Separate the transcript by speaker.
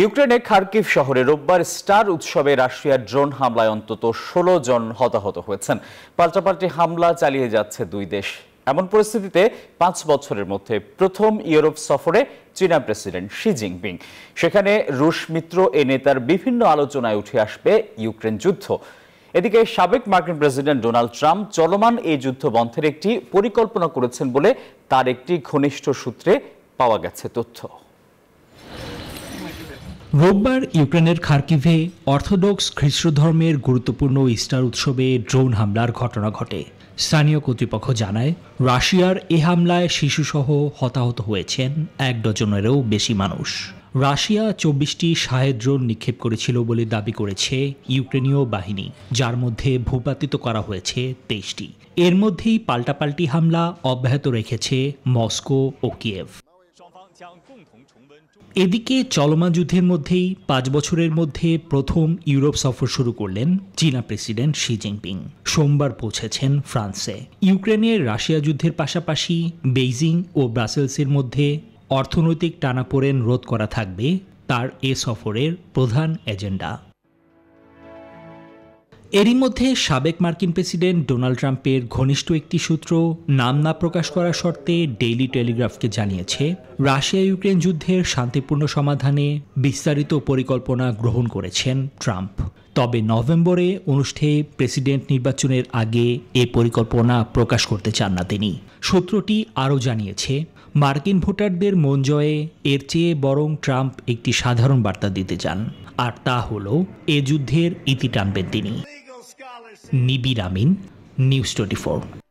Speaker 1: ইউক্রেনে খার্কিভ শহরে রোববার স্টার উৎসবে রাশিয়ার ড্রোন হামলায় অন্তত ষোলো জন হতাহত হয়েছেন পাল্টাপাল্টি হামলা চালিয়ে যাচ্ছে দুই দেশ এমন পরিস্থিতিতে পাঁচ বছরের মধ্যে প্রথম ইউরোপ সফরে চীনা প্রেসিডেন্ট শি জিনপিং সেখানে রুশ মিত্র এ নেতার বিভিন্ন আলোচনায় উঠে আসবে ইউক্রেন যুদ্ধ এদিকে সাবেক মার্কিন প্রেসিডেন্ট ডোনাল্ড ট্রাম্প চলমান এই যুদ্ধ বন্ধের একটি পরিকল্পনা করেছেন বলে তার একটি ঘনিষ্ঠ সূত্রে পাওয়া গেছে তথ্য
Speaker 2: রোববার ইউক্রেনের খার্কিভে অর্থোডক্স খ্রিস্টধর্মের গুরুত্বপূর্ণ ইস্টার উৎসবে ড্রোন হামলার ঘটনা ঘটে স্থানীয় কর্তৃপক্ষ জানায় রাশিয়ার এ হামলায় শিশুসহ হতাহত হয়েছেন এক ডজনেরও বেশি মানুষ রাশিয়া চব্বিশটি শাহেদ ড্রোন নিক্ষেপ করেছিল বলে দাবি করেছে ইউক্রেনীয় বাহিনী যার মধ্যে ভূপাতিত করা হয়েছে তেইশটি এর মধ্যেই পাল্টাপাল্টি হামলা অব্যাহত রেখেছে মস্কো ও কিয়েভ এদিকে চলমান যুদ্ধের মধ্যেই পাঁচ বছরের মধ্যে প্রথম ইউরোপ সফর শুরু করলেন চীনা প্রেসিডেন্ট শি জিনপিং সোমবার পৌঁছেছেন ফ্রান্সে ইউক্রেনের রাশিয়া যুদ্ধের পাশাপাশি বেইজিং ও ব্রাসেলসের মধ্যে অর্থনৈতিক টানাপোড়েন রোধ করা থাকবে তার এ সফরের প্রধান এজেন্ডা এরই মধ্যে সাবেক মার্কিন প্রেসিডেন্ট ডোনাল্ড ট্রাম্পের ঘনিষ্ঠ একটি সূত্র নাম না প্রকাশ করার শর্তে ডেইলি টেলিগ্রাফকে জানিয়েছে রাশিয়া ইউক্রেন যুদ্ধের শান্তিপূর্ণ সমাধানে বিস্তারিত পরিকল্পনা গ্রহণ করেছেন ট্রাম্প তবে নভেম্বরে অনুষ্ঠেয় প্রেসিডেন্ট নির্বাচনের আগে এ পরিকল্পনা প্রকাশ করতে চান না তিনি সূত্রটি আরও জানিয়েছে মার্কিন ভোটারদের মন জয়ে এর চেয়ে বরং ট্রাম্প একটি সাধারণ বার্তা দিতে চান আর তা হল এ যুদ্ধের ইতি টানবেন তিনি Nibir Amin news twenty four